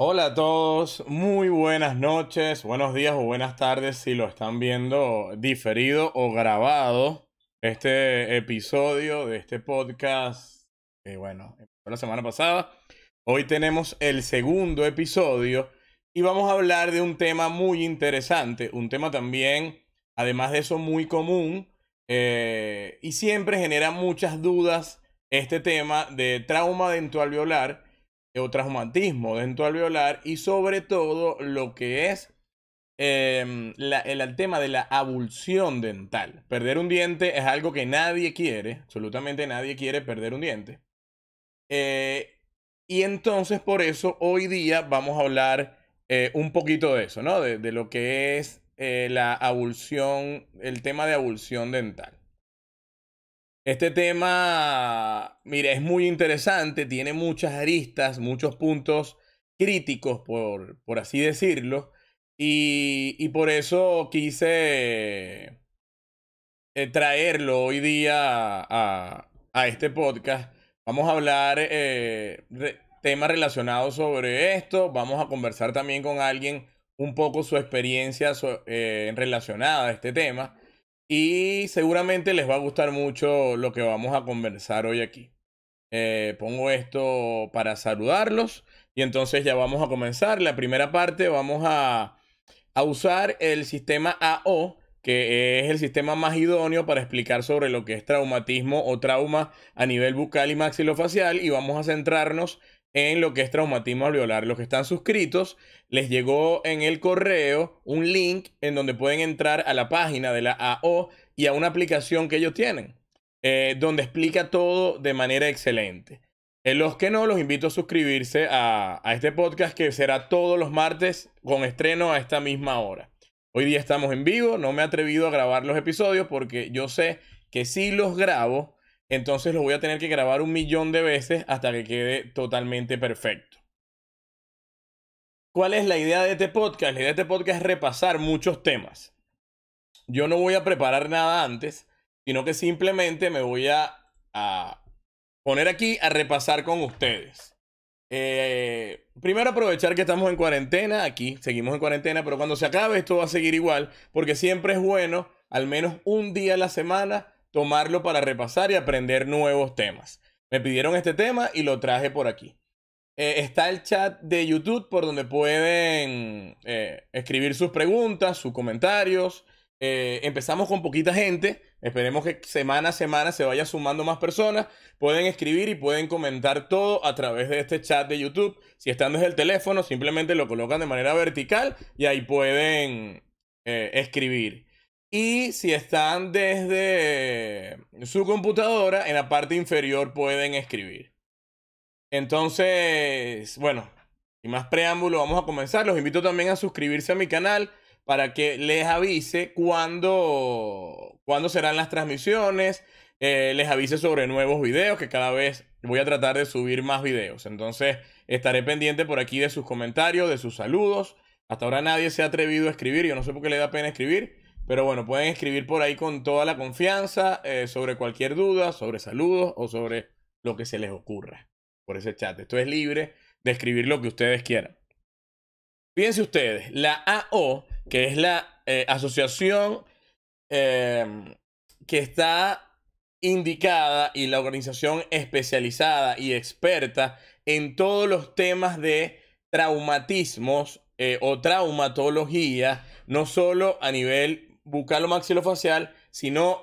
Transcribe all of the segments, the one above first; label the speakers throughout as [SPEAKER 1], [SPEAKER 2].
[SPEAKER 1] Hola a todos,
[SPEAKER 2] muy buenas noches, buenos días o buenas tardes si lo están viendo diferido o grabado. Este episodio de este podcast, eh, bueno, fue la semana pasada. Hoy tenemos el segundo episodio y vamos a hablar de un tema muy interesante, un tema también, además de eso, muy común eh, y siempre genera muchas dudas este tema de trauma dental violar o traumatismo dentro violar y sobre todo lo que es em, el, tema de la abulsión dental. Perder un diente es algo que nadie quiere, absolutamente nadie quiere perder un diente. Eh, y entonces por eso hoy día vamos a hablar eh, un poquito de eso, ¿no? De, de lo que es eh, la abulsión, el tema de abulsión dental. Este tema, mire, es muy interesante, tiene muchas aristas, muchos puntos críticos, por, por así decirlo, y, por eso quise eh, traerlo hoy día a, este podcast. Vamos a hablar de eh, temas relacionados sobre esto, vamos a conversar también con alguien un poco su experiencia eh, relacionada a este tema. Y seguramente les va a gustar mucho lo que vamos a conversar hoy aquí. Eh, pongo esto para saludarlos y entonces ya vamos a comenzar. La primera parte vamos a, a usar el sistema AO, que es el sistema más idóneo para explicar sobre lo que es traumatismo o trauma a nivel bucal y maxilofacial y vamos a centrarnos en lo que es traumatismo alveolar. Los que están suscritos, les llegó en el correo un link en donde pueden entrar a la página de la AO y a una aplicación que ellos tienen, eh, donde explica todo de manera excelente. En eh, los que no, los invito a suscribirse a, a este podcast que será todos los martes con estreno a esta misma hora. Hoy día estamos en vivo, no me he atrevido a grabar los episodios porque yo sé que si los grabo, entonces lo voy a tener que grabar un millón de veces hasta que quede totalmente perfecto. ¿Cuál es la idea de este podcast? La idea de este podcast es repasar muchos temas. Yo no voy a preparar nada antes, sino que simplemente me voy a, a poner aquí a repasar con ustedes. Eh, primero aprovechar que estamos en cuarentena, aquí seguimos en cuarentena, pero cuando se acabe esto va a seguir igual, porque siempre es bueno, al menos un día a la semana, tomarlo para repasar y aprender nuevos temas. Me pidieron este tema y lo traje por aquí. Eh, está el chat de YouTube por donde pueden eh, escribir sus preguntas, sus comentarios. Eh, empezamos con poquita gente. Esperemos que semana a semana se vaya sumando más personas. Pueden escribir y pueden comentar todo a través de este chat de YouTube. Si están desde el teléfono, simplemente lo colocan de manera vertical y ahí pueden escribir. Y si están desde su computadora, en la parte inferior pueden escribir. Entonces, bueno, sin más preámbulo, vamos a comenzar. Los invito también a suscribirse a mi canal para que les avise cuando serán las transmisiones. Eh, les avise sobre nuevos videos, que cada vez voy a tratar de subir más videos. Entonces, estaré pendiente por aquí de sus comentarios, de sus saludos. Hasta ahora nadie se ha atrevido a escribir. Yo no sé por qué le da pena escribir. Pero bueno, pueden escribir por ahí con toda la confianza eh, sobre cualquier duda, sobre saludos o sobre lo que se les ocurra por ese chat. Esto es libre de escribir lo que ustedes quieran. Fíjense ustedes, la AO, que es la eh, asociación em, que está indicada y la organización especializada y experta en todos los temas de traumatismos eh, o traumatología, no solo a nivel bucalo maxilofacial, sino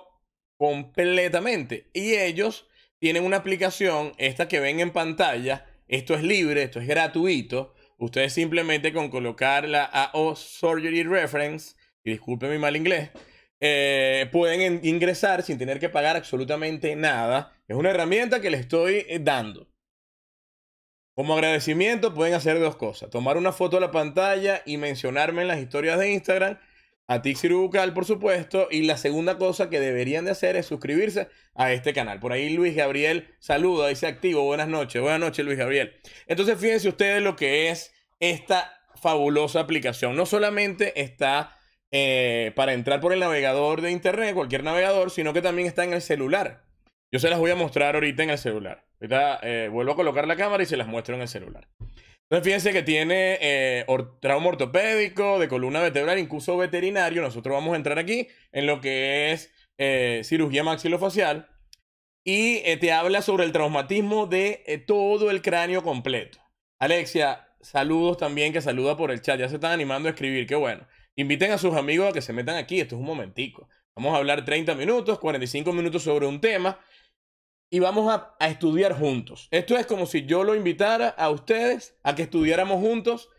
[SPEAKER 2] completamente. Y ellos tienen una aplicación, esta que ven en pantalla, esto es libre, esto es gratuito. Ustedes simplemente con colocar la AO Surgery Reference, y disculpen mi mal inglés, eh, pueden ingresar sin tener que pagar absolutamente nada. Es una herramienta que les estoy eh, dando. Como agradecimiento pueden hacer dos cosas. Tomar una foto de la pantalla y mencionarme en las historias de Instagram a Tixiru Bucal, por supuesto. Y la segunda cosa que deberían de hacer es suscribirse a este canal. Por ahí Luis Gabriel saluda, dice activo. Buenas noches, buenas noches Luis Gabriel. Entonces fíjense ustedes lo que es esta fabulosa aplicación. No solamente está eh, para entrar por el navegador de internet, cualquier navegador, sino que también está en el celular. Yo se las voy a mostrar ahorita en el celular. Ahorita eh, vuelvo a colocar la cámara y se las muestro en el celular. Entonces, fíjense que tiene eh, trauma ortopédico, de columna vertebral, incluso veterinario. Nosotros vamos a entrar aquí en lo que es eh, cirugía maxilofacial. Y eh, te habla sobre el traumatismo de todo el cráneo completo. Alexia, saludos también, que saluda por el chat. Ya se están animando a escribir, qué bueno. Inviten a sus amigos a que se metan aquí. Esto es un momentico. Vamos a hablar 30 minutos, 45 minutos sobre un tema y vamos a, estudiar juntos. Esto es como si yo lo invitara a ustedes a que estudiáramos juntos,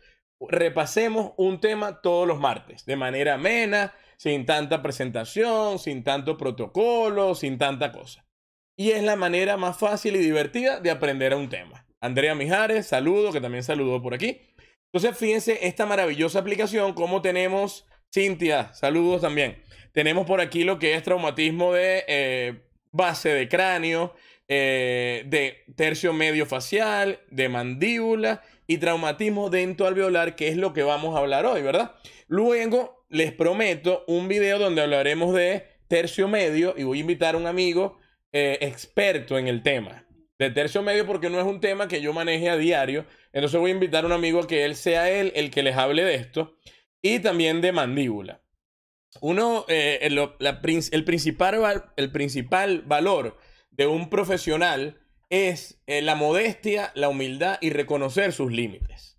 [SPEAKER 2] repasemos un tema todos los martes, de manera amena, sin tanta presentación, sin tanto protocolo, sin tanta cosa. Y es la manera más fácil y divertida de aprender a un tema. Andrea Mijares, saludo, que también saludo por aquí. Entonces, fíjense esta maravillosa aplicación, cómo tenemos, Cintia, saludos también. Tenemos por aquí lo que es traumatismo de... Eh, base de cráneo, eh, de tercio medio facial, de mandíbula y traumatismo alveolar, que es lo que vamos a hablar hoy, ¿verdad? Luego les prometo un video donde hablaremos de tercio medio y voy a invitar a un amigo eh, experto en el tema. De tercio medio porque no es un tema que yo maneje a diario. Entonces voy a invitar a un amigo que él sea él el que les hable de esto. Y también de mandíbula uno, eh, el, principal, valor de un profesional es eh, la modestia, la humildad y reconocer sus límites.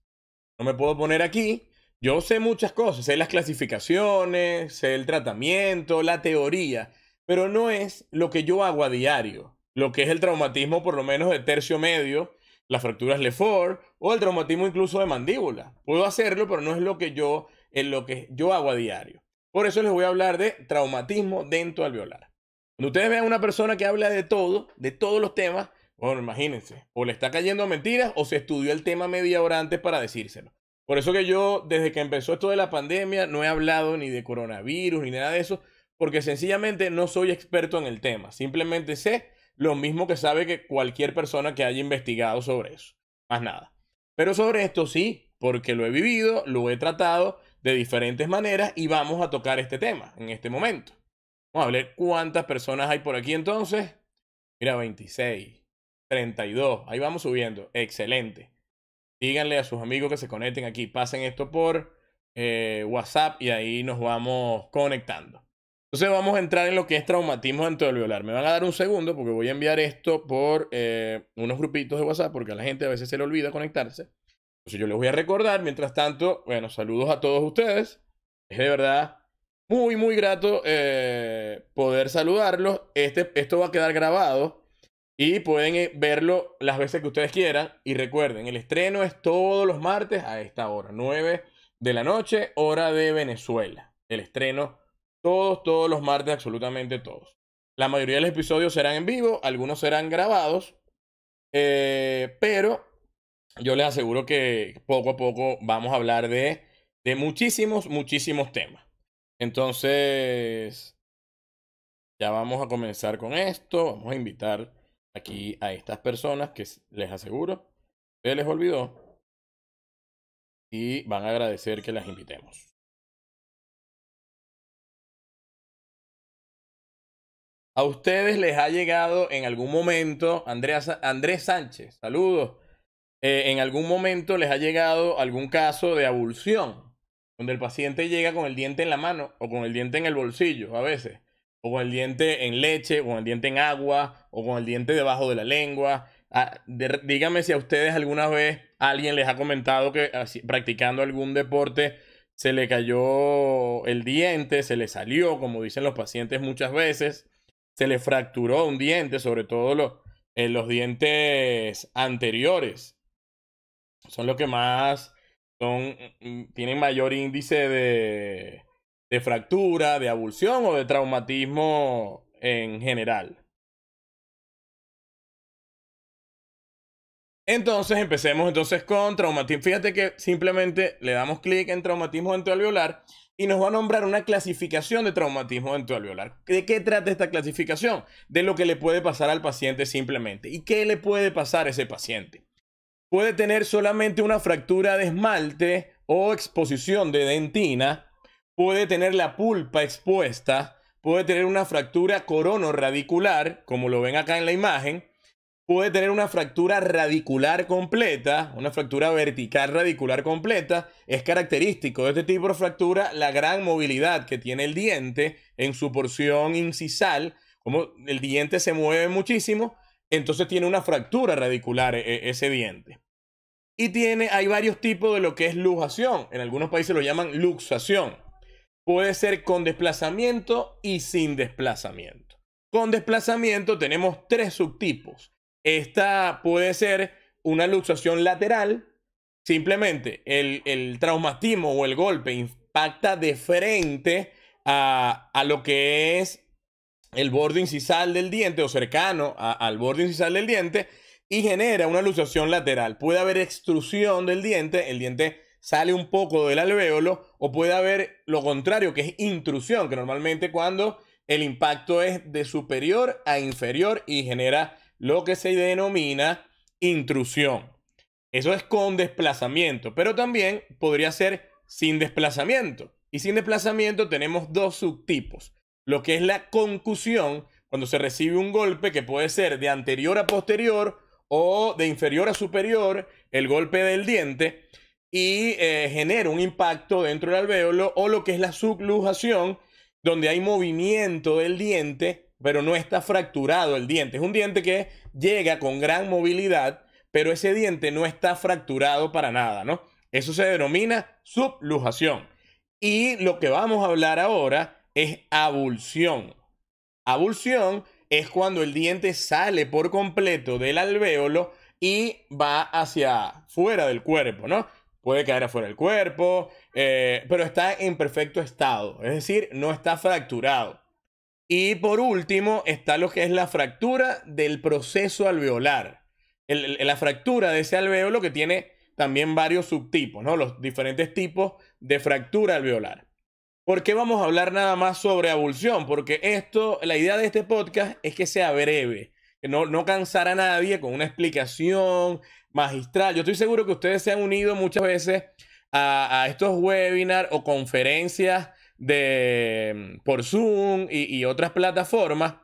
[SPEAKER 2] No me puedo poner aquí. Yo sé muchas cosas, sé las clasificaciones, sé el tratamiento, la teoría, pero no es lo que yo hago a diario, lo que es el traumatismo por lo menos de tercio medio, las fracturas Lefort o el traumatismo incluso de mandíbula. Puedo hacerlo, pero no es lo que yo, en lo que yo hago a diario. Por eso les voy a hablar de traumatismo dentro al violar. Cuando ustedes vean una persona que habla de todo, de todos los temas, bueno, imagínense, o le está cayendo mentiras o se estudió el tema media hora antes para decírselo. Por eso que yo, desde que empezó esto de la pandemia, no he hablado ni de coronavirus ni nada de eso, porque sencillamente no soy experto en el tema. Simplemente sé lo mismo que sabe que cualquier persona que haya investigado sobre eso. Más nada. Pero sobre esto sí, porque lo he vivido, lo he tratado de diferentes maneras y vamos a tocar este tema en este momento. Vamos a ver cuántas personas hay por aquí entonces. Mira, 26, 32, ahí vamos subiendo. Excelente. Díganle a sus amigos que se conecten aquí, pasen esto por eh, WhatsApp y ahí nos vamos conectando. Entonces vamos a entrar en lo que es traumatismo violar. Me van a dar un segundo porque voy a enviar esto por eh, unos grupitos de WhatsApp porque a la gente a veces se le olvida conectarse yo les voy a recordar, mientras tanto, bueno, saludos a todos ustedes. Es de verdad muy, muy grato eh, poder saludarlos. Este, esto va a quedar grabado y pueden eh, verlo las veces que ustedes quieran. Y recuerden, el estreno es todos los martes a esta hora, 9 de la noche, hora de Venezuela. El estreno todos, todos los martes, absolutamente todos. La mayoría de los episodios serán en vivo, algunos serán grabados, eh, pero yo les aseguro que poco a poco vamos a hablar de, de muchísimos, muchísimos temas. Entonces, ya vamos a comenzar con esto. Vamos a invitar aquí a estas personas que les aseguro, se les olvidó. Y van a agradecer
[SPEAKER 1] que las invitemos.
[SPEAKER 2] ¿A ustedes les ha llegado en algún momento Andrés Sánchez? Saludos. Eh, en algún momento les ha llegado algún caso de abulsión, donde el paciente llega con el diente en la mano o con el diente en el bolsillo a veces, o con el diente en leche, o con el diente en agua, o con el diente debajo de la lengua. Ah, Díganme dígame si a ustedes alguna vez alguien les ha comentado que ah, practicando algún deporte se le cayó el diente, se le salió, como dicen los pacientes muchas veces, se le fracturó un diente, sobre todo los, eh, los dientes anteriores son los que más mm, mm, tienen mayor índice de, fractura, de abulsión o de traumatismo en general. Entonces empecemos entonces con traumatismo. Fíjate que simplemente le damos clic en traumatismo dentoalveolar y nos va a nombrar una clasificación de traumatismo dentoalveolar. ¿De qué trata esta clasificación? De lo que le puede pasar al paciente simplemente. ¿Y qué le puede pasar a ese paciente? puede tener solamente una fractura de esmalte o exposición de dentina, puede tener la pulpa expuesta, puede tener una fractura coronoradicular, como lo ven acá en la imagen, puede tener una fractura radicular completa, una fractura vertical radicular completa. Es característico de este tipo de fractura la gran movilidad que tiene el diente en su porción incisal, como el diente se mueve muchísimo entonces tiene una fractura radicular e, e, ese diente. Y tiene, hay varios tipos de lo que es luxación. En algunos países lo llaman luxación. Puede ser con desplazamiento y sin desplazamiento. Con desplazamiento tenemos tres subtipos. Esta puede ser una luxación lateral. Simplemente el, traumatismo o el golpe impacta de frente a lo que es el borde incisal del diente o cercano al borde incisal del diente y genera una luxación lateral. Puede haber extrusión del diente, el diente sale un poco del alvéolo o puede haber lo contrario, que es intrusión, que normalmente cuando el impacto es de superior a inferior y genera lo que se denomina intrusión. Eso es con desplazamiento, pero también podría ser sin desplazamiento. Y sin desplazamiento tenemos dos subtipos lo que es la concusión cuando se recibe un golpe que puede ser de anterior a posterior o de inferior a superior, el golpe del diente, y eh, genera un impacto dentro del alveolo, o lo que es la sublujación, donde hay movimiento del diente, pero no está fracturado el diente. Es un diente que llega con gran movilidad, pero ese diente no está fracturado para nada, ¿no? Eso se denomina sublujación. Y lo que vamos a hablar ahora es abulsión. Abulsión es cuando el diente sale por completo del alvéolo y va hacia fuera del cuerpo, ¿no? Puede caer afuera del cuerpo, eh, pero está en perfecto estado, es decir, no está fracturado. Y por último está lo que es la fractura del proceso alveolar. la fractura de ese alvéolo que tiene también varios subtipos, ¿no? Los diferentes tipos de fractura alveolar. ¿Por qué vamos a hablar nada más sobre abulsión? Porque esto, la idea de este podcast es que sea breve, que no, no cansar a nadie con una explicación magistral. Yo estoy seguro que ustedes se han unido muchas veces a, estos webinars o conferencias de, por Zoom y, otras plataformas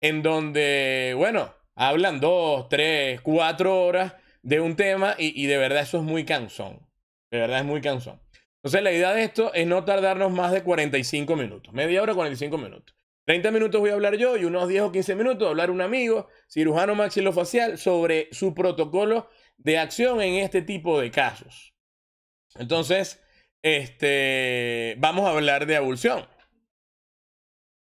[SPEAKER 2] en donde, bueno, hablan dos, tres, cuatro horas de un tema y, y de verdad eso es muy cansón. De verdad es muy cansón. Entonces, la idea de esto es no tardarnos más de 45 minutos, media hora, 45 minutos. 30 minutos voy a hablar yo y unos 10 o 15 minutos hablar un amigo, cirujano maxilofacial, sobre su protocolo de acción en este tipo de casos. Entonces, este, vamos a hablar de abulsión.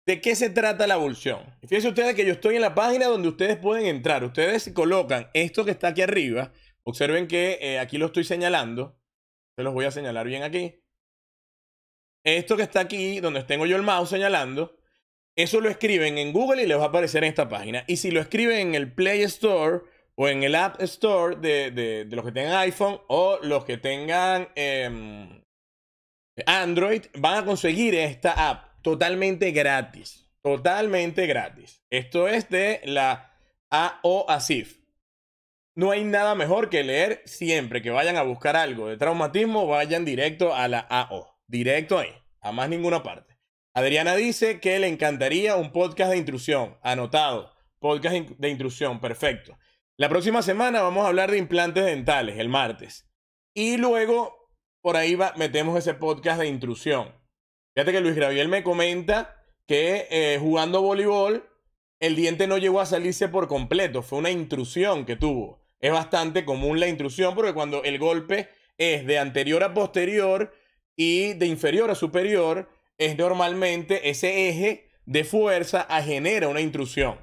[SPEAKER 2] ¿De qué se trata la abulsión? Fíjense ustedes que yo estoy en la página donde ustedes pueden entrar. Ustedes colocan esto que está aquí arriba. Observen que eh, aquí lo estoy señalando. Se los voy a señalar bien aquí. Esto que está aquí, donde tengo yo el mouse señalando, eso lo escriben en Google y les va a aparecer en esta página. Y si lo escriben en el Play Store o en el App Store de, los que tengan iPhone o los que tengan em, Android, van a conseguir esta app totalmente gratis. Totalmente gratis. Esto es de la AOASIF. No hay nada mejor que leer siempre que vayan a buscar algo de traumatismo, vayan directo a la AO, directo ahí, a más ninguna parte. Adriana dice que le encantaría un podcast de intrusión, anotado, podcast de intrusión, perfecto. La próxima semana vamos a hablar de implantes dentales, el martes. Y luego, por ahí va, metemos ese podcast de intrusión. Fíjate que Luis Graviel me comenta que eh, jugando voleibol el diente no llegó a salirse por completo, fue una intrusión que tuvo es bastante común la intrusión, porque cuando el golpe es de anterior a posterior y de inferior a superior, es normalmente ese eje de fuerza a genera una intrusión.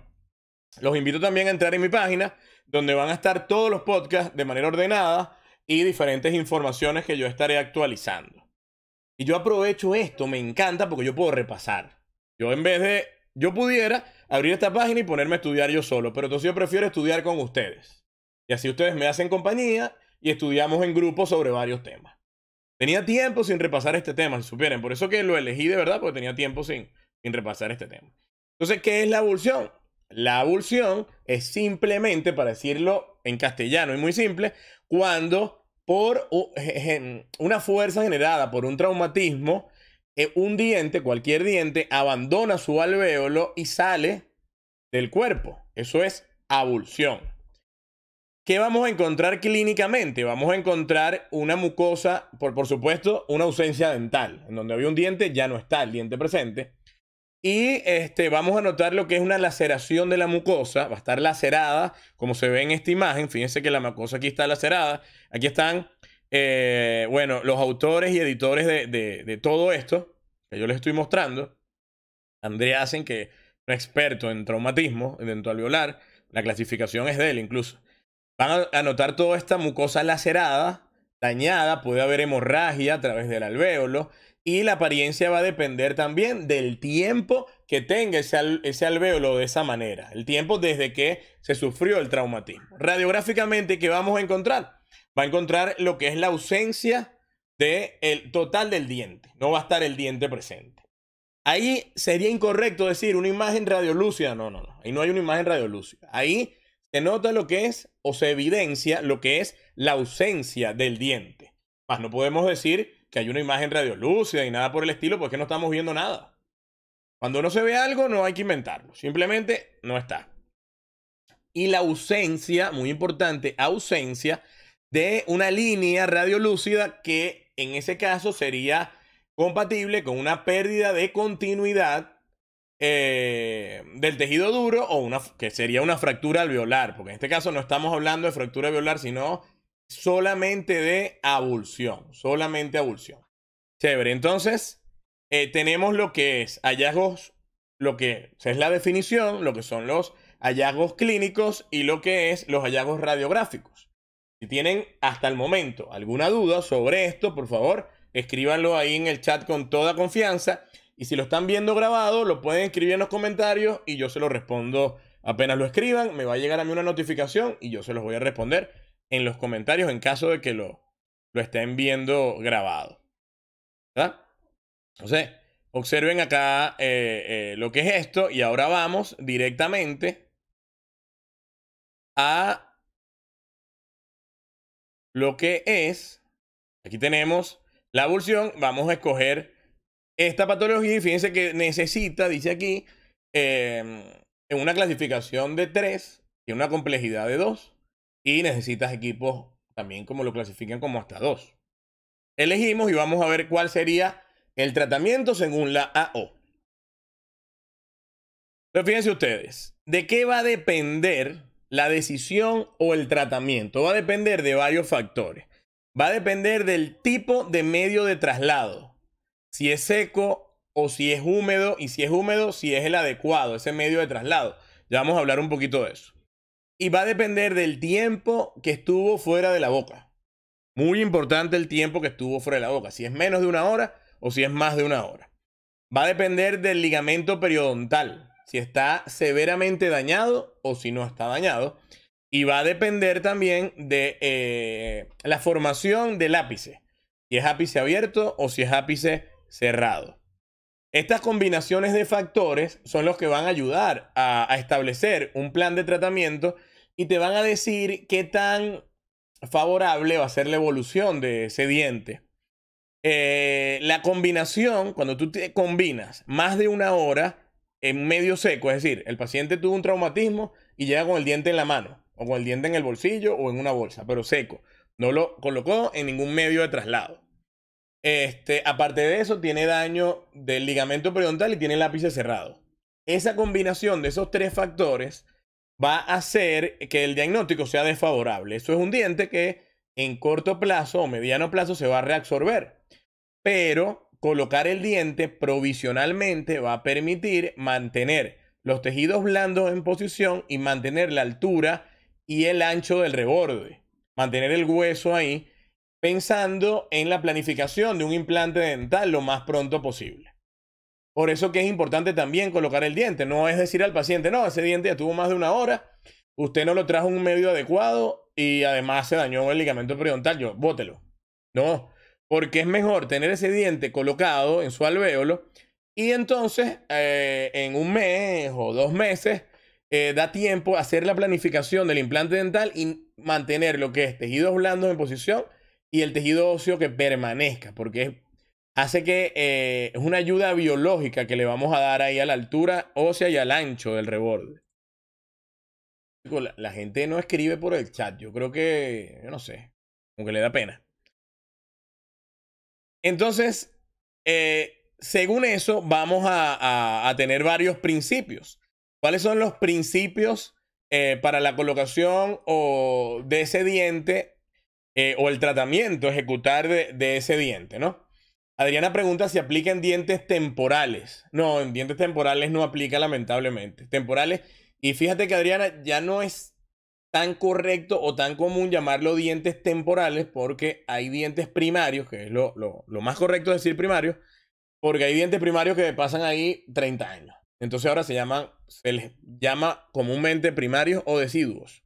[SPEAKER 2] Los invito también a entrar en mi página, donde van a estar todos los podcasts de manera ordenada y diferentes informaciones que yo estaré actualizando. Y yo aprovecho esto, me encanta porque yo puedo repasar. Yo en vez de, yo pudiera abrir esta página y ponerme a estudiar yo solo, pero entonces yo prefiero estudiar con ustedes. Y así ustedes me hacen compañía y estudiamos en grupo sobre varios temas. Tenía tiempo sin repasar este tema, si supieran. Por eso que lo elegí de verdad, porque tenía tiempo sin, sin repasar este tema. Entonces, ¿qué es la abulsión? La abulsión es simplemente, para decirlo en castellano y muy simple, cuando por una fuerza generada por un traumatismo, eh, un diente, cualquier diente, abandona su alvéolo y sale del cuerpo. Eso es abulsión. ¿Qué vamos a encontrar clínicamente? Vamos a encontrar una mucosa, por, por supuesto, una ausencia dental. En donde había un diente, ya no está el diente presente. Y este, vamos a notar lo que es una laceración de la mucosa. Va a estar lacerada, como se ve en esta imagen. Fíjense que la mucosa aquí está lacerada. Aquí están, eh, bueno, los autores y editores de, de, todo esto que yo les estoy mostrando. Andrea Asen, que es un experto en traumatismo dental violar. La clasificación es de él incluso. Van a notar toda esta mucosa lacerada, dañada, puede haber hemorragia a través del alvéolo y la apariencia va a depender también del tiempo que tenga ese, ese alvéolo de esa manera, el tiempo desde que se sufrió el traumatismo. Radiográficamente, ¿qué vamos a encontrar? Va a encontrar lo que es la ausencia del total del diente, no va a estar el diente presente. Ahí sería incorrecto decir una imagen radiolúcida. No, no, no. Ahí no hay una imagen radiolúcida. Ahí nota lo que es o se evidencia lo que es la ausencia del diente. Más no podemos decir que hay una imagen radiolúcida y nada por el estilo porque no estamos viendo nada. Cuando no se ve algo no hay que inventarlo, simplemente no está. Y la ausencia, muy importante, ausencia de una línea radiolúcida que en ese caso sería compatible con una pérdida de continuidad eh, del tejido duro o una, que sería una fractura alveolar, porque en este caso no estamos hablando de fractura alveolar, sino solamente de abulsión, solamente abulsión. Chévere, entonces eh, tenemos lo que es hallazgos, lo que es la definición, lo que son los hallazgos clínicos y lo que es los hallazgos radiográficos. Si tienen hasta el momento alguna duda sobre esto, por favor, escríbanlo ahí en el chat con toda confianza. Y si lo están viendo grabado, lo pueden escribir en los comentarios y yo se lo respondo apenas lo escriban. Me va a llegar a mí una notificación y yo se los voy a responder en los comentarios en caso de que lo, lo estén viendo grabado. ¿Verdad? Entonces, observen acá eh, eh, lo que es esto y ahora vamos directamente a lo que es. Aquí tenemos la abulsión. Vamos a escoger esta patología, fíjense que necesita, dice aquí, em, en una clasificación de 3 y una complejidad de 2. Y necesitas equipos también como lo clasifican como hasta 2. Elegimos y vamos a ver cuál sería el tratamiento según la AO. Pero fíjense ustedes, ¿de qué va a depender la decisión o el tratamiento? Va a depender de varios factores. Va a depender del tipo de medio de traslado si es seco o si es húmedo, y si es húmedo, si es el adecuado, ese medio de traslado. Ya vamos a hablar un poquito de eso. Y va a depender del tiempo que estuvo fuera de la boca. Muy importante el tiempo que estuvo fuera de la boca, si es menos de una hora o si es más de una hora. Va a depender del ligamento periodontal, si está severamente dañado o si no está dañado. Y va a depender también de eh, la formación del ápice. Si es ápice abierto o si es ápice cerrado. Estas combinaciones de factores son los que van a ayudar a, establecer un plan de tratamiento y te van a decir qué tan favorable va a ser la evolución de ese diente. Eh, la combinación, cuando tú te combinas más de una hora en medio seco, es decir, el paciente tuvo un traumatismo y llega con el diente en la mano, o con el diente en el bolsillo, o en una bolsa, pero seco. No lo colocó en ningún medio de traslado. Este, aparte de eso, tiene daño del ligamento periodontal y tiene el lápiz cerrado. Esa combinación de esos tres factores va a hacer que el diagnóstico sea desfavorable. Eso es un diente que en corto plazo o mediano plazo se va a reabsorber. Pero colocar el diente provisionalmente va a permitir mantener los tejidos blandos en posición y mantener la altura y el ancho del reborde. Mantener el hueso ahí pensando en la planificación de un implante dental lo más pronto posible. Por eso que es importante también colocar el diente, no es decir al paciente, no, ese diente ya tuvo más de una hora, usted no lo trajo un medio adecuado y además se dañó el ligamento periodontal, yo, bótelo. No, porque es mejor tener ese diente colocado en su alvéolo y entonces eh, en un mes o dos meses eh, da tiempo hacer la planificación del implante dental y mantener lo que es tejidos blandos en posición y el tejido óseo que permanezca, porque hace que eh, es una ayuda biológica que le vamos a dar ahí a la altura ósea y al ancho del reborde. La, gente no escribe por el chat, yo creo que, yo no sé, aunque le da pena. Entonces, eh, según eso, vamos a, tener varios principios. ¿Cuáles son los principios eh, para la colocación o de ese diente eh, o el tratamiento ejecutar de, ese diente, ¿no? Adriana pregunta si aplica en dientes temporales. No, en dientes temporales no aplica, lamentablemente. Temporales. Y fíjate que Adriana ya no es tan correcto o tan común llamarlo dientes temporales porque hay dientes primarios, que es lo, más correcto decir primarios, porque hay dientes primarios que pasan ahí 30 años. Entonces ahora se llaman, se les llama comúnmente primarios o deciduos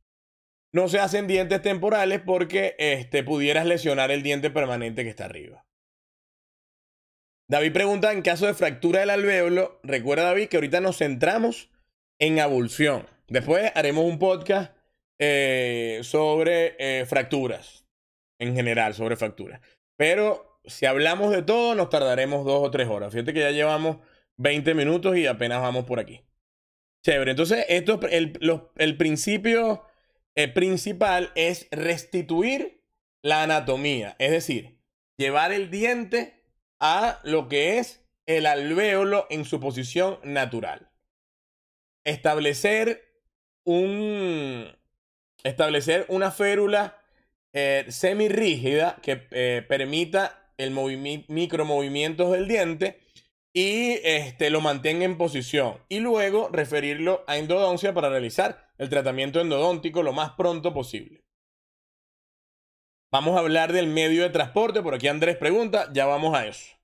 [SPEAKER 2] no se hacen dientes temporales porque este, pudieras lesionar el diente permanente que está arriba. David pregunta, en caso de fractura del alvéolo, recuerda David que ahorita nos centramos en avulsión. Después haremos un podcast eh, sobre eh, fracturas, en general, sobre fracturas. Pero si hablamos de todo, nos tardaremos dos o tres horas. Fíjate que ya llevamos 20 minutos y apenas vamos por aquí. Chévere, entonces esto el principio eh, principal es restituir la anatomía, es decir, llevar el diente a lo que es el alvéolo en su posición natural. Establecer un establecer una férula eh, semirrígida que eh, permita el micromovimientos del diente y este, lo mantenga en posición. Y luego referirlo a endodoncia para realizar el tratamiento endodóntico lo más pronto posible. Vamos a hablar del medio de transporte. Por aquí Andrés pregunta, ya vamos a eso.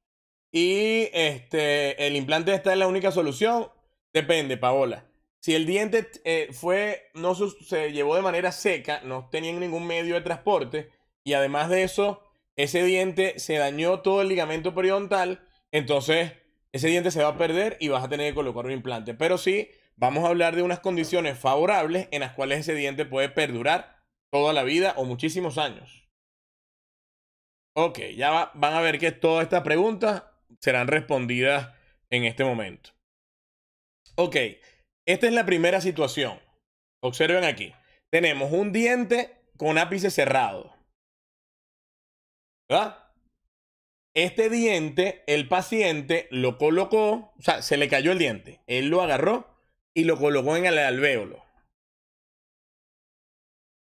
[SPEAKER 2] Y este, el implante está en la única solución. Depende, Paola. Si el diente eh, fue, no se llevó de manera seca, no tenían ningún medio de transporte, y además de eso, ese diente se dañó todo el ligamento periodontal, entonces ese diente se va a perder y vas a tener que colocar un implante. Pero sí, vamos a hablar de unas condiciones favorables en las cuales ese diente puede perdurar toda la vida o muchísimos años. Ok, ya van a ver que todas estas preguntas serán respondidas en este momento. Ok, esta es la primera situación. Observen aquí. Tenemos un diente con ápice cerrado. ¿Verdad? Este diente, el paciente lo colocó, o sea, se le cayó el diente. Él lo agarró y lo colocó en el alvéolo.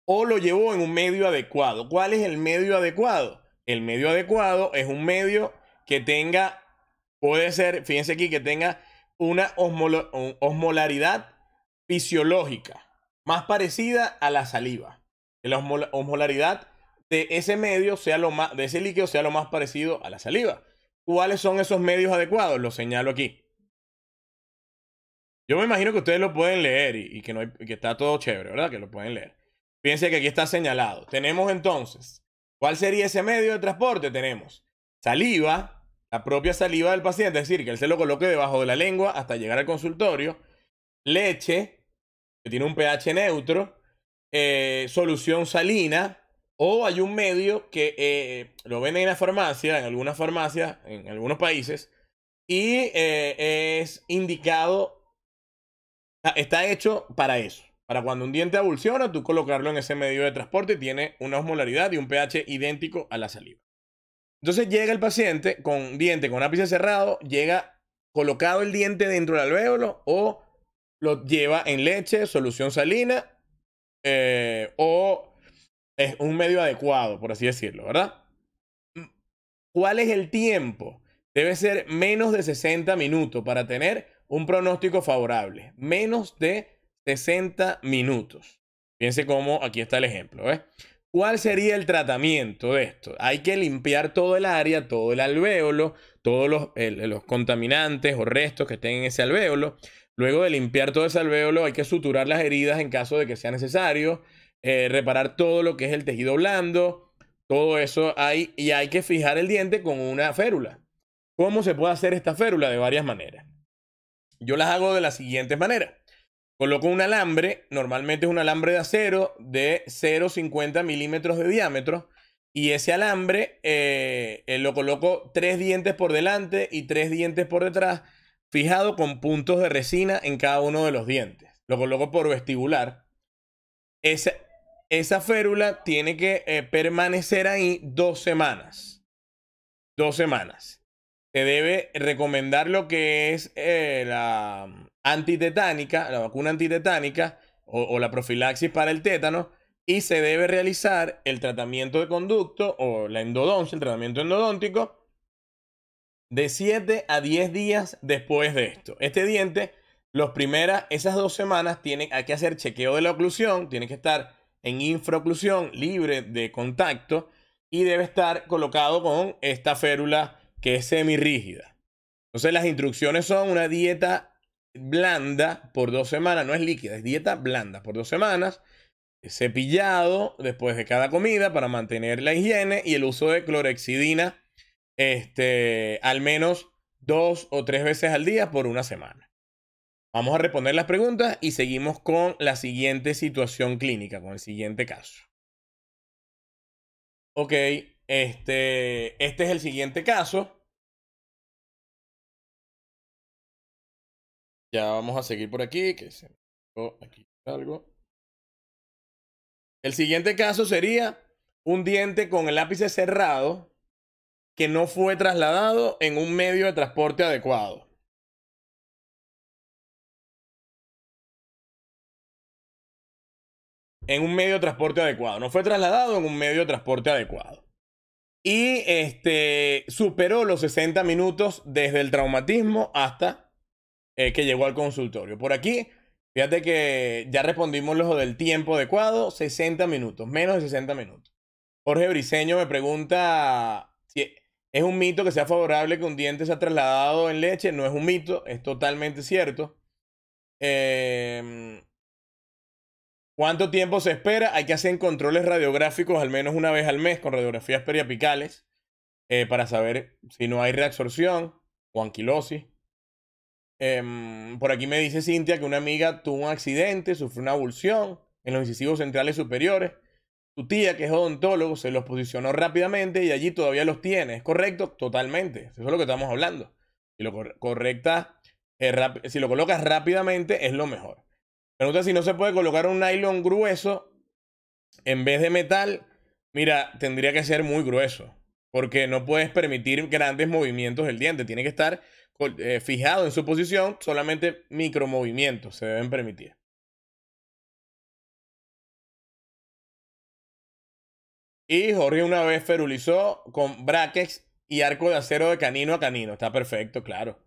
[SPEAKER 2] O lo llevó en un medio adecuado. ¿Cuál es el medio adecuado? El medio adecuado es un medio que tenga, puede ser, fíjense aquí, que tenga una osmolaridad fisiológica, más parecida a la saliva. Que la osmolaridad de ese medio sea lo más, de ese líquido sea lo más parecido a la saliva. ¿Cuáles son esos medios adecuados? Lo señalo aquí. Yo me imagino que ustedes lo pueden leer y, que, está todo chévere, ¿verdad? Que lo pueden leer. Fíjense que aquí está señalado. Tenemos entonces, ¿cuál sería ese medio de transporte? Tenemos saliva, la propia saliva del paciente, es decir, que él se lo coloque debajo de la lengua hasta llegar al consultorio, leche, que tiene un pH neutro, eh, solución salina, o hay un medio que eh, lo venden en la farmacia, en algunas farmacias, en algunos países, y eh, es indicado Está hecho para eso. Para cuando un diente abulsiona, tú colocarlo en ese medio de transporte y tiene una osmolaridad y un pH idéntico a la saliva. Entonces llega el paciente con diente con ápice cerrado, llega colocado el diente dentro del alvéolo o lo lleva en leche, solución salina eh, o es un medio adecuado, por así decirlo, ¿verdad? ¿Cuál es el tiempo? Debe ser menos de 60 minutos para tener un pronóstico favorable, menos de 60 minutos. Piense cómo aquí está el ejemplo. ¿Cuál sería el tratamiento de esto? Hay que limpiar todo el área, todo el alvéolo, todos los, contaminantes o restos que estén en ese alvéolo. Luego de limpiar todo ese alvéolo, hay que suturar las heridas en caso de que sea necesario, eh, reparar todo lo que es el tejido blando, todo eso hay y hay que fijar el diente con una férula. ¿Cómo se puede hacer esta férula? De varias maneras. Yo las hago de la siguiente manera. Coloco un alambre, normalmente es un alambre de acero de 0,50 milímetros de diámetro. Y ese alambre eh, eh, lo coloco tres dientes por delante y tres dientes por detrás, fijado con puntos de resina en cada uno de los dientes. Lo coloco por vestibular. Esa, férula tiene que eh, permanecer ahí dos semanas. Dos semanas se debe recomendar lo que es eh, la antitetánica, la vacuna antitetánica o, la profilaxis para el tétano y se debe realizar el tratamiento de conducto o la endodoncia, el tratamiento endodóntico de 7 a 10 días después de esto. Este diente, los primeras, esas dos semanas, hay que hacer chequeo de la oclusión, tiene que estar en infraoclusión libre de contacto y debe estar colocado con esta férula que es semirrígida. Entonces las instrucciones son una dieta blanda por dos semanas, no es líquida, es dieta blanda por dos semanas, cepillado después de cada comida para mantener la higiene y el uso de clorexidina este, al menos dos o tres veces al día por una semana. Vamos a responder las preguntas y seguimos con la siguiente situación clínica, con el siguiente caso. Ok, este, este es el siguiente caso.
[SPEAKER 1] Ya vamos a seguir por aquí, que
[SPEAKER 2] algo. El siguiente caso sería un diente con el ápice cerrado que no fue trasladado en
[SPEAKER 1] un medio de transporte adecuado.
[SPEAKER 2] En un medio de transporte adecuado. No fue trasladado en un medio de transporte adecuado. Y este superó los 60 minutos desde el traumatismo hasta eh, que llegó al consultorio. Por aquí, fíjate que ya respondimos lo del tiempo adecuado, 60 minutos, menos de 60 minutos. Jorge Briseño me pregunta si es un mito que sea favorable que un diente sea trasladado en leche. No es un mito, es totalmente cierto. Em, ¿Cuánto tiempo se espera? Hay que hacer controles radiográficos al menos una vez al mes con radiografías periapicales eh, para saber si no hay reabsorción o anquilosis. Em, por aquí me dice Cintia que una amiga tuvo un accidente, sufrió una abulsión en los incisivos centrales superiores. Tu tía, que es odontólogo, se los posicionó rápidamente y allí todavía los tiene. ¿Es correcto? Totalmente. Eso es lo que estamos hablando. Si lo, correcta, eh, si lo colocas rápidamente, es lo mejor. Pregunta si no se puede colocar un nylon grueso en vez de metal. Mira, tendría que ser muy grueso. Porque no puedes permitir grandes movimientos del diente. Tiene que estar eh, fijado en su posición, solamente micromovimientos se deben permitir. Y Jorge una vez ferulizó con braques y arco de acero de canino a canino. Está perfecto, claro.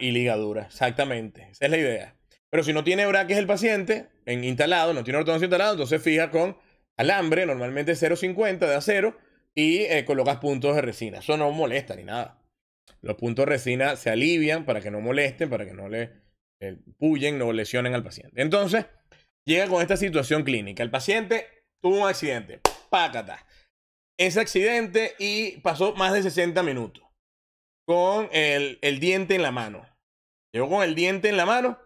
[SPEAKER 2] y ligadura, exactamente. Esa es la idea. Pero si no tiene braques el paciente en instalado, no tiene ortodoncia instalado, entonces fija con alambre, normalmente 0.50 de acero, y eh, colocas puntos de resina. Eso no molesta ni nada. Los puntos resina se alivian para que no molesten, para que no le eh, puyen, no lesionen al paciente. Entonces, llega con esta situación clínica. El paciente tuvo un accidente. Pácata. Ese accidente y pasó más de 60 minutos con el, el diente en la mano. Llegó con el diente en la mano.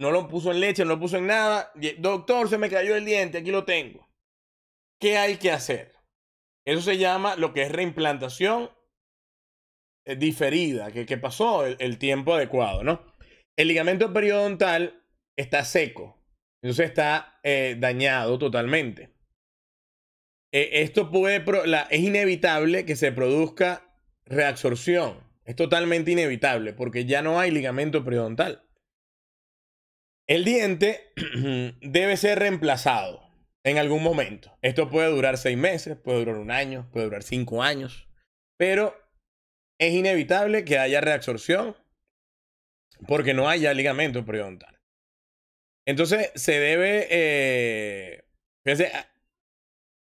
[SPEAKER 2] No lo puso en leche, no lo puso en nada. Doctor, se me cayó el diente, aquí lo tengo. ¿Qué hay que hacer? Eso se llama lo que es reimplantación eh, diferida, que, pasó el, tiempo adecuado, ¿no? El ligamento periodontal está seco, entonces está eh, dañado totalmente. E, esto puede, es inevitable que se produzca reabsorción, es totalmente inevitable porque ya no hay ligamento periodontal. El diente debe ser reemplazado en algún momento. Esto puede durar seis meses, puede durar un año, puede durar cinco años, pero es inevitable que haya reabsorción porque no haya ligamento periodontal. Entonces se debe eh,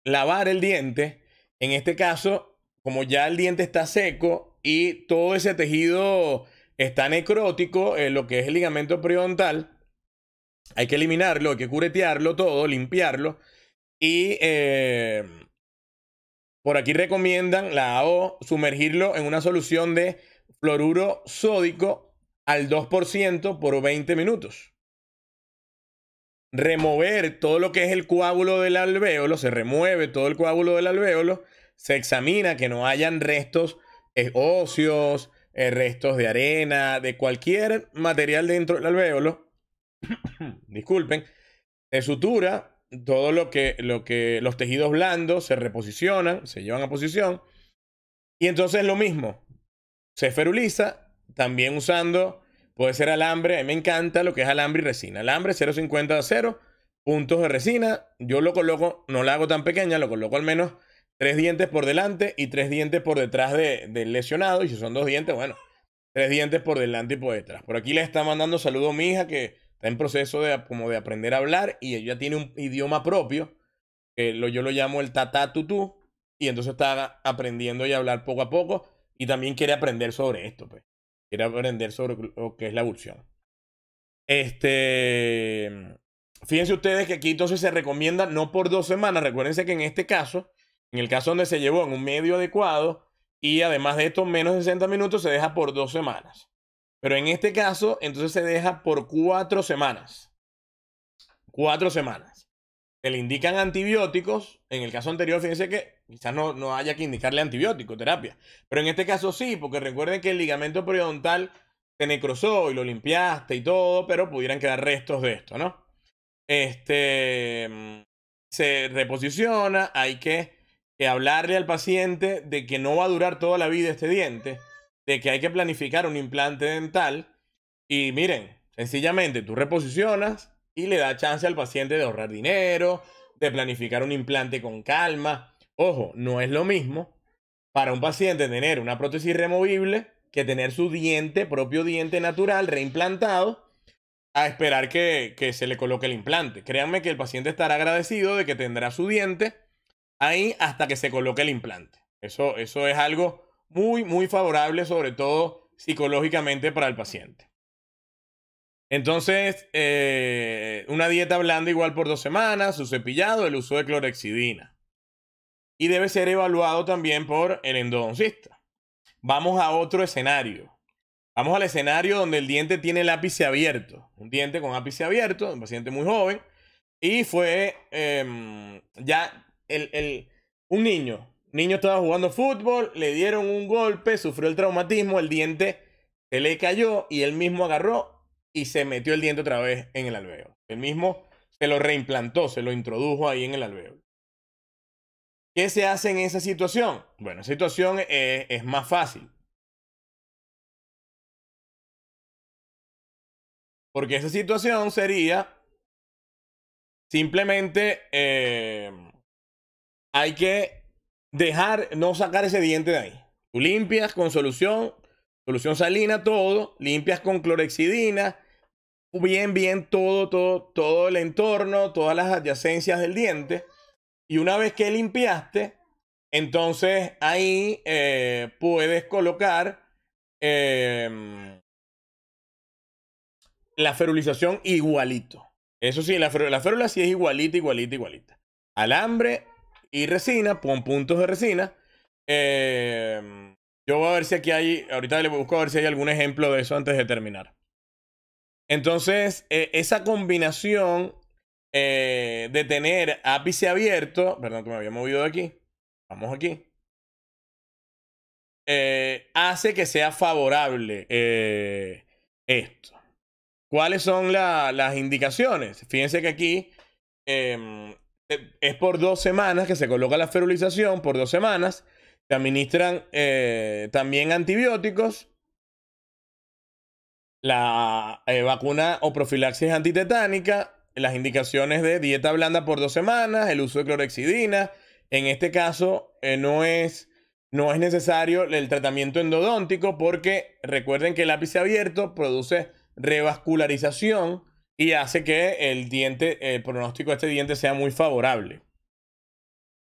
[SPEAKER 2] lavar el diente. En este caso, como ya el diente está seco y todo ese tejido está necrótico, eh, lo que es el ligamento periodontal, hay que eliminarlo, hay que curetearlo todo, limpiarlo y eh, por aquí recomiendan la AO sumergirlo en una solución de fluoruro sódico al 2% por 20 minutos. Remover todo lo que es el coágulo del alvéolo, se remueve todo el coágulo del alvéolo, se examina que no hayan restos eh, óseos, eh, restos de arena, de cualquier material dentro del alvéolo. Disculpen. Se sutura todo lo que, lo que los tejidos blandos se reposicionan, se llevan a posición. Y entonces lo mismo, se feruliza, también usando, puede ser alambre, a mí me encanta lo que es alambre y resina. Alambre 0.50 a 0, puntos de resina, yo lo coloco, no la hago tan pequeña, lo coloco al menos tres dientes por delante y tres dientes por detrás del lesionado. Y si son dos dientes, bueno, tres dientes por delante y por detrás. Por aquí le está mandando saludos a mi hija que está en proceso de, como de aprender a hablar y ella tiene un idioma propio, que yo lo llamo el tatatutú y entonces está aprendiendo y hablar poco a poco y también quiere aprender sobre esto, pues. Quiere aprender sobre lo que es la abulsión. Este, fíjense ustedes que aquí entonces se recomienda no por dos semanas, recuérdense que en este caso, en el caso donde se llevó en un medio adecuado y además de esto menos de 60 minutos se deja por dos semanas. Pero en este caso, entonces se deja por cuatro semanas. Cuatro semanas. Se le indican antibióticos. En el caso anterior, fíjense que quizás no, no haya que indicarle antibiótico, terapia. Pero en este caso sí, porque recuerden que el ligamento periodontal se necrosó y lo limpiaste y todo, pero pudieran quedar restos de esto, ¿no? Este se reposiciona, hay que hablarle al paciente de que no va a durar toda la vida este diente de que hay que planificar un implante dental y miren, sencillamente tú reposicionas y le da chance al paciente de ahorrar dinero, de planificar un implante con calma. Ojo, no es lo mismo para un paciente tener una prótesis removible que tener su diente, propio diente natural, reimplantado, a esperar que, que se le coloque el implante. Créanme que el paciente estará agradecido de que tendrá su diente ahí hasta que se coloque el implante. Eso, eso es algo muy, muy favorable, sobre todo psicológicamente para el paciente. Entonces, eh, una dieta blanda igual por dos semanas, su cepillado, el uso de clorexidina. Y debe ser evaluado también por el endodoncista. Vamos a otro escenario. Vamos al escenario donde el diente tiene el ápice abierto. Un diente con ápice abierto, un paciente muy joven. Y fue em, ya el, un niño Niño estaba jugando fútbol, le dieron un golpe, sufrió el traumatismo, el diente se le cayó y él mismo agarró y se metió el diente otra vez en el alveo. El mismo se lo reimplantó, se lo introdujo ahí en el alveo. ¿Qué se hace en esa situación? Bueno, esa situación e, es, más fácil.
[SPEAKER 1] Porque esa situación
[SPEAKER 2] sería simplemente eh, hay que dejar, no sacar ese diente de ahí. Tú limpias con solución, solución salina todo, limpias con clorexidina, bien, bien todo, todo, todo el entorno, todas las adyacencias del diente. Y una vez que limpiaste, entonces ahí eh, puedes colocar em, la ferulización igualito. Eso sí, la, la férula sí es igualita, igualita, igualita. Alambre y resina, pon puntos de resina. Eh, yo voy a ver si aquí hay, ahorita le busco a ver si hay algún ejemplo de eso antes de terminar. Entonces, e, esa combinación eh, de tener ápice abierto, perdón que me había movido de aquí, vamos aquí, eh, hace que sea favorable eh, esto. ¿Cuáles son las indicaciones? Fíjense que aquí em, eh, es por dos semanas que se coloca la ferulización, por dos semanas. Se administran eh, también antibióticos. La eh, vacuna o profilaxis antitetánica, las indicaciones de dieta blanda por dos semanas, el uso de clorexidina. En este caso, no, es, no es necesario el tratamiento endodóntico porque recuerden que el ápice abierto produce revascularización y hace que el diente, el pronóstico de este diente sea muy favorable.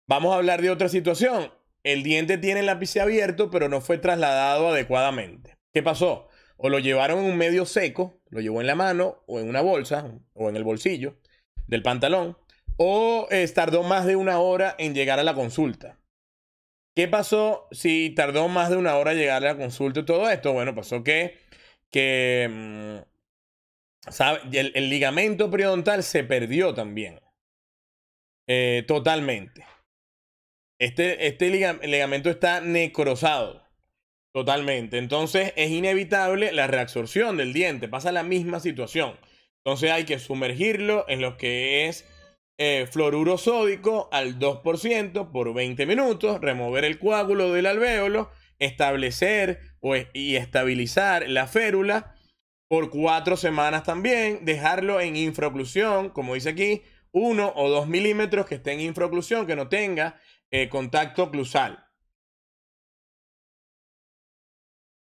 [SPEAKER 2] Vamos a hablar de otra situación. El diente tiene el lápiz abierto, pero no fue trasladado adecuadamente. ¿Qué pasó? O lo llevaron en un medio seco, lo llevó en la mano, o en una bolsa, o en el bolsillo del pantalón, o eh, tardó más de una hora en llegar a la consulta. ¿Qué pasó si tardó más de una hora en llegar a la consulta y todo esto? Bueno, pasó que, que mm, el, ligamento periodontal se perdió también. Eh, totalmente. Este, este ligamento está necrosado. Totalmente. Entonces es inevitable la reabsorción del diente. Pasa la misma situación. Entonces hay que sumergirlo en lo que es eh, fluoruro sódico al 2% por 20 minutos, remover el coágulo del alvéolo, establecer pues, y estabilizar la férula por cuatro semanas también, dejarlo en infraoclusión, como dice aquí, uno o dos milímetros que esté en infraoclusión, que no tenga eh, contacto oclusal.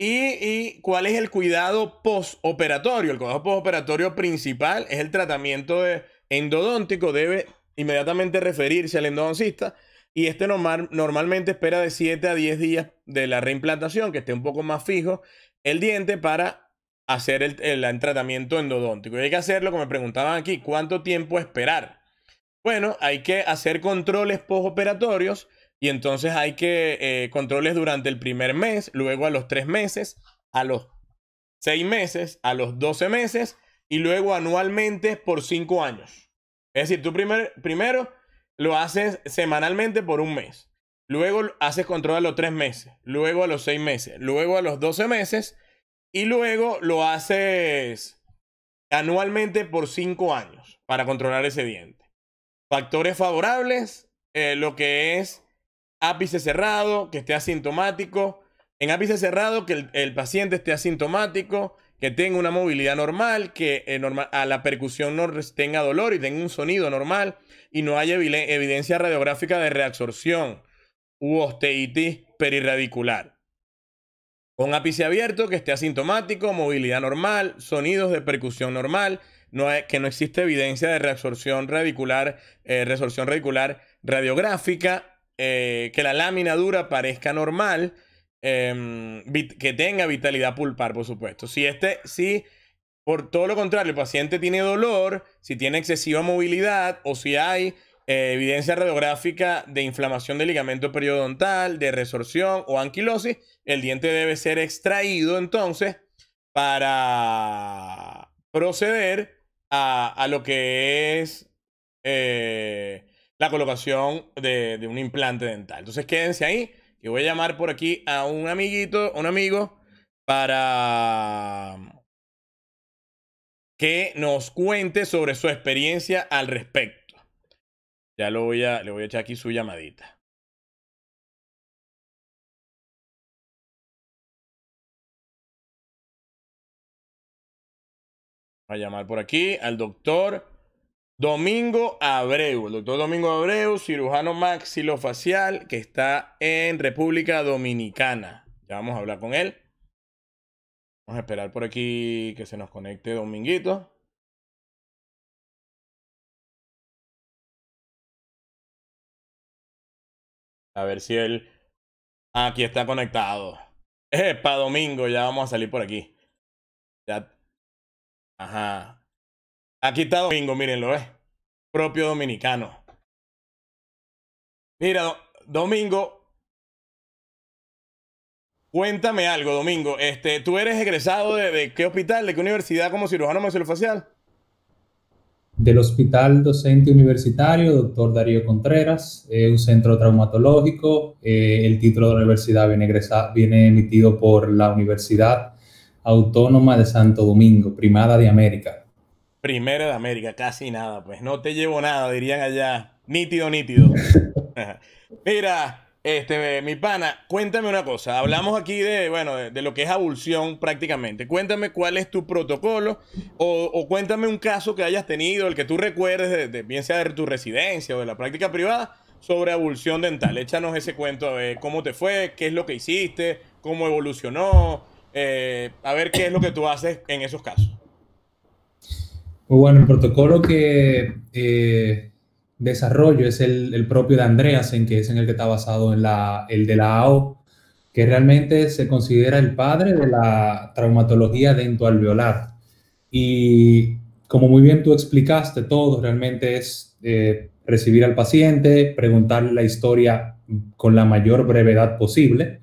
[SPEAKER 2] Y, cuál es el cuidado postoperatorio? El cuidado postoperatorio principal es el tratamiento endodóntico, debe inmediatamente referirse al endodoncista y este normal, normalmente espera de 7 a 10 días de la reimplantación, que esté un poco más fijo el diente para hacer el, tratamiento endodóntico. Y hay que hacerlo, como me preguntaban aquí, ¿cuánto tiempo esperar? Bueno, hay que hacer controles postoperatorios y entonces hay que eh, controles durante el primer mes, luego a los tres meses, a los seis meses, a los doce meses y luego anualmente por cinco años. Es decir, tú primero lo haces semanalmente por un mes, luego haces control a los tres meses, luego a los seis meses, luego a los doce meses y luego lo haces anualmente por cinco años para controlar ese diente. Factores favorables, eh, lo que es ápice cerrado, que esté asintomático. En ápice cerrado, que el, paciente esté asintomático, que tenga una movilidad normal, que eh, a la percusión no tenga dolor y tenga un sonido normal y no haya evidencia radiográfica de reabsorción u osteitis perirradicular. Con ápice abierto, que esté asintomático, movilidad normal, sonidos de percusión normal, que no existe evidencia de reabsorción radicular, eh, resorción radicular radiográfica, eh, que la lámina dura parezca normal, em, que tenga vitalidad pulpar, por supuesto. Si este, si por todo lo contrario, el paciente tiene dolor, si tiene excesiva movilidad o si hay eh, evidencia radiográfica de inflamación del ligamento periodontal, de resorción o anquilosis, el diente debe ser extraído entonces para proceder a, lo que es eh, la colocación de, un implante dental. Entonces quédense ahí, y voy a llamar por aquí a un amiguito, un amigo, para que nos cuente sobre su experiencia al respecto. Ya lo voy a, le voy a echar aquí su llamadita. a llamar por aquí al doctor Domingo Abreu. El doctor Domingo Abreu, cirujano maxilofacial que está en República Dominicana. Ya vamos a hablar con él. Vamos a esperar por aquí que se nos conecte Dominguito. A ver si él... Aquí está conectado. pa domingo, ya vamos a salir por aquí. Ajá. Aquí está
[SPEAKER 1] domingo, mírenlo, ¿eh? Propio dominicano. Mira,
[SPEAKER 2] domingo. Cuéntame algo, domingo. Este, ¿Tú eres egresado de, qué hospital, de qué universidad como cirujano maxilofacial?
[SPEAKER 3] del Hospital Docente Universitario, doctor Darío Contreras, un centro traumatológico. Eh, el título de la universidad viene, viene emitido por la Universidad Autónoma de Santo Domingo, Primada de América. Primera de América,
[SPEAKER 2] casi nada, pues no te llevo nada, dirían allá. Nítido, nítido. Mira, este, mi pana, cuéntame una cosa. Hablamos aquí de, bueno, de, lo que es abulsión prácticamente. Cuéntame cuál es tu protocolo o, cuéntame un caso que hayas tenido, el que tú recuerdes, de, bien sea de tu residencia o de la práctica privada, sobre abulsión dental. Échanos ese cuento a ver cómo te fue, qué es lo que hiciste, cómo evolucionó, eh, a ver qué es lo que tú haces en esos casos.
[SPEAKER 3] Pues bueno, el protocolo que eh, desarrollo es el, propio de Andreasen, que es en el que está basado en el de la AO, que realmente se considera el padre de la traumatología violar Y como muy bien tú explicaste, todo realmente es eh, recibir al paciente, preguntarle la historia con la mayor brevedad posible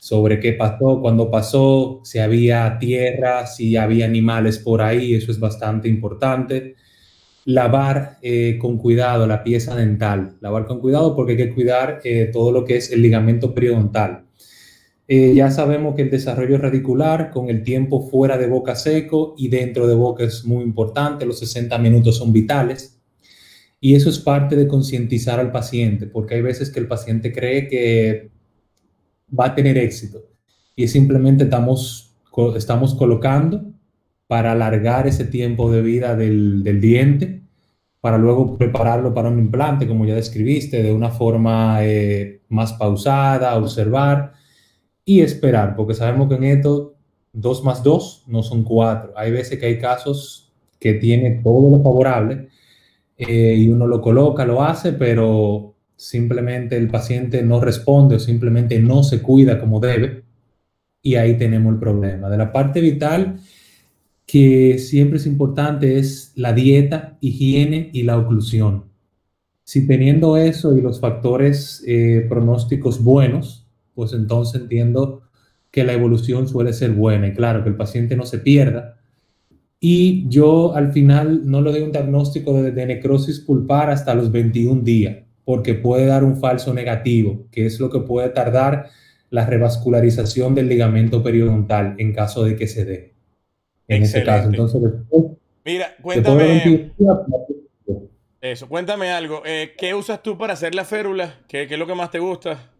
[SPEAKER 3] sobre qué pasó, cuándo pasó, si había tierra, si había animales por ahí, eso es bastante importante lavar eh, con cuidado la pieza dental, lavar con cuidado porque hay que cuidar eh, todo lo que es el ligamento periodontal. Eh, ya sabemos que el desarrollo radicular con el tiempo fuera de boca seco y dentro de boca es muy importante, los 60 minutos son vitales. Y eso es parte de concientizar al paciente, porque hay veces que el paciente cree que va a tener éxito y simplemente estamos colocando para alargar ese tiempo de vida del, diente, para luego prepararlo para un implante, como ya describiste, de una forma eh, más pausada, observar y esperar, porque sabemos que en esto dos más dos no son cuatro. Hay veces que hay casos que tiene todo lo favorable eh, y uno lo coloca, lo hace, pero simplemente el paciente no responde o simplemente no se cuida como debe y ahí tenemos el problema. De la parte vital, que siempre es importante es la dieta, higiene y la oclusión. Si teniendo eso y los factores eh, pronósticos buenos, pues entonces entiendo que la evolución suele ser buena y claro, que el paciente no se pierda. Y yo al final no le doy un diagnóstico de, de necrosis pulpar hasta los 21 días, porque puede dar un falso negativo, que es lo que puede tardar la revascularización del ligamento periodontal en caso de que se dé en este caso. Entonces, Mira, cuéntame.
[SPEAKER 2] Eso, cuéntame algo. Eh, ¿Qué usas tú para hacer la férula? ¿Qué, es lo que más te gusta?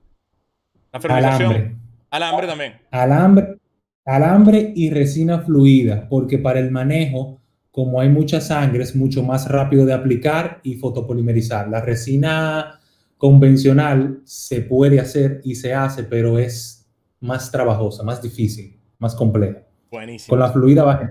[SPEAKER 3] La Alambre.
[SPEAKER 2] Alambre también.
[SPEAKER 3] Alambre, alambre y resina fluida, porque para el manejo, como hay mucha sangre, es mucho más rápido de aplicar y fotopolimerizar. La resina convencional se puede hacer y se hace, pero es más trabajosa, más difícil, más compleja.
[SPEAKER 2] Buenísimo. Con la fluida va a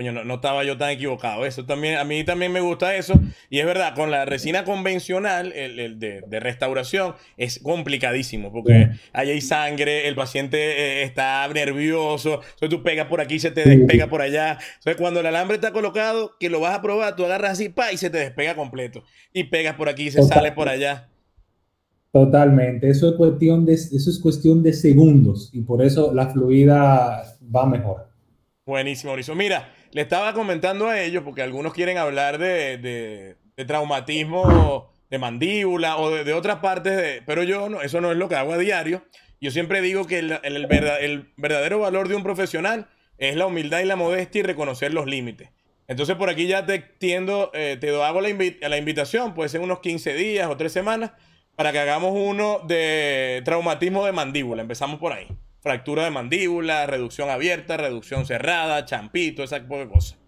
[SPEAKER 2] no, no, estaba yo tan equivocado. Eso también, a mí también me gusta eso. Y es verdad, con la resina convencional, el, de, restauración, es complicadísimo porque ahí hay sangre, el paciente eh, está nervioso, entonces tú pegas por aquí, se te despega por allá. Entonces cuando el alambre está colocado, que lo vas a probar, tú agarras así, pa, y se te despega completo. Y pegas por aquí, y se sale por allá.
[SPEAKER 3] Totalmente, eso es cuestión de, eso es cuestión de segundos y por eso la fluida va mejor.
[SPEAKER 2] Buenísimo, Mauricio. Mira, le estaba comentando a ellos, porque algunos quieren hablar de, traumatismo de mandíbula o de, otras partes, de, pero yo no, eso no es lo que hago a diario. Yo siempre digo que el, verdadero valor de un profesional es la humildad y la modestia y reconocer los límites. Entonces por aquí ya te entiendo, eh, te hago la, la invitación, puede ser unos 15 días o 3 semanas, para que hagamos uno de traumatismo de mandíbula. Empezamos por ahí fractura de mandíbula, reducción abierta, reducción cerrada, champito, esa tipo de cosas.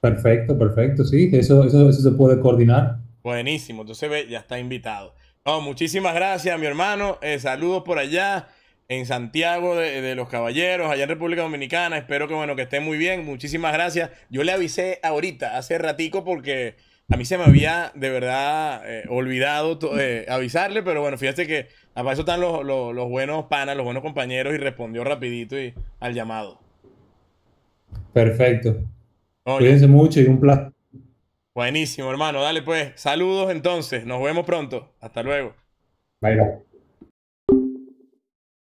[SPEAKER 3] Perfecto, perfecto, sí, eso, eso, eso se puede coordinar.
[SPEAKER 2] Buenísimo, entonces ya está invitado. muchísimas gracias, mi hermano. Eh, saludos por allá en Santiago de, los Caballeros, allá en República Dominicana. Espero que bueno que esté muy bien. Muchísimas gracias. Yo le avisé ahorita, hace ratico, porque a mí se me había de verdad eh, olvidado eh, avisarle, pero bueno, fíjate que Ah, para eso están los, los, buenos panas, los buenos compañeros y respondió rapidito y al llamado.
[SPEAKER 3] Perfecto. Cuídense mucho y un placer.
[SPEAKER 2] Buenísimo, hermano. Dale pues. Saludos entonces. Nos vemos pronto. Hasta luego. Bye,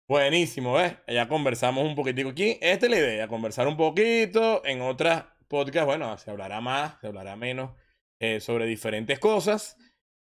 [SPEAKER 2] Buenísimo, ¿ves? Ya conversamos un poquitico aquí. Esta es la idea, conversar un poquito. En otras podcasts, bueno, se hablará más, se hablará menos eh, sobre diferentes cosas.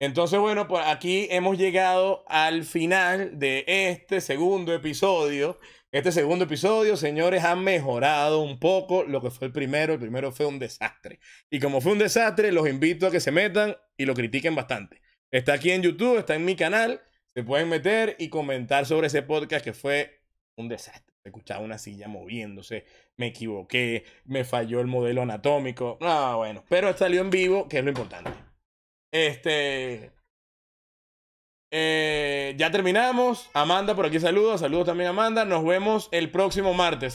[SPEAKER 2] Entonces, bueno, pues aquí hemos llegado al final de este segundo episodio. Este segundo episodio, señores, ha mejorado un poco lo que fue el primero. El primero fue un desastre. Y como fue un desastre, los invito a que se metan y lo critiquen bastante. Está aquí en YouTube, está en mi canal. Se pueden meter y comentar sobre ese podcast que fue un desastre. Escuchaba una silla moviéndose, me equivoqué, me falló el modelo anatómico. Ah, bueno, pero salió en vivo, que es lo importante. Este. Eh, ya terminamos. Amanda, por aquí saludos. Saludos también, Amanda. Nos vemos el próximo martes.